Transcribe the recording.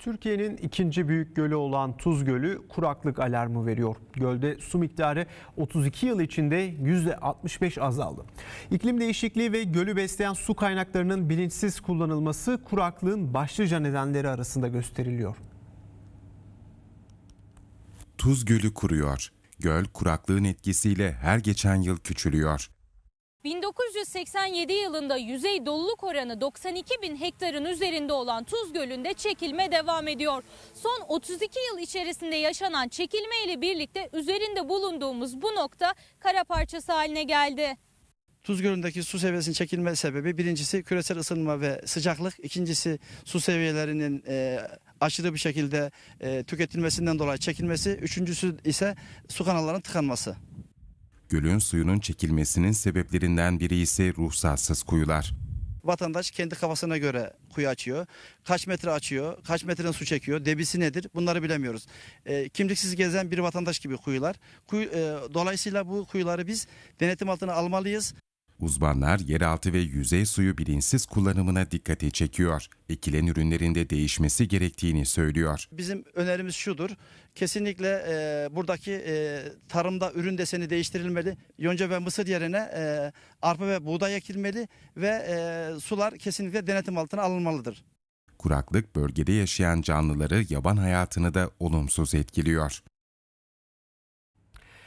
Türkiye'nin ikinci büyük gölü olan Tuz Gölü kuraklık alarmı veriyor. Gölde su miktarı 32 yıl içinde %65 azaldı. İklim değişikliği ve gölü besleyen su kaynaklarının bilinçsiz kullanılması kuraklığın başlıca nedenleri arasında gösteriliyor. Tuz Gölü kuruyor. Göl kuraklığın etkisiyle her geçen yıl küçülüyor. 1987 yılında yüzey doluluk oranı 92 bin hektarın üzerinde olan Tuz Gölü'nde çekilme devam ediyor. Son 32 yıl içerisinde yaşanan çekilme ile birlikte üzerinde bulunduğumuz bu nokta kara parçası haline geldi. Tuz Gölü'ndeki su seviyesinin çekilme sebebi birincisi küresel ısınma ve sıcaklık, ikincisi su seviyelerinin e, aşırı bir şekilde e, tüketilmesinden dolayı çekilmesi, üçüncüsü ise su kanallarının tıkanması. Gölün suyunun çekilmesinin sebeplerinden biri ise ruhsatsız kuyular. Vatandaş kendi kafasına göre kuyu açıyor. Kaç metre açıyor, kaç metrenin su çekiyor, debisi nedir bunları bilemiyoruz. E, kimliksiz gezen bir vatandaş gibi kuyular. Kuyu, e, dolayısıyla bu kuyuları biz denetim altına almalıyız. Uzmanlar yeraltı ve yüzey suyu bilinçsiz kullanımına dikkati çekiyor. Ekilen ürünlerinde değişmesi gerektiğini söylüyor. Bizim önerimiz şudur. Kesinlikle e, buradaki e, tarımda ürün deseni değiştirilmeli. Yonca ve mısır yerine e, arpa ve buğday ekilmeli ve e, sular kesinlikle denetim altına alınmalıdır. Kuraklık bölgede yaşayan canlıları yaban hayatını da olumsuz etkiliyor.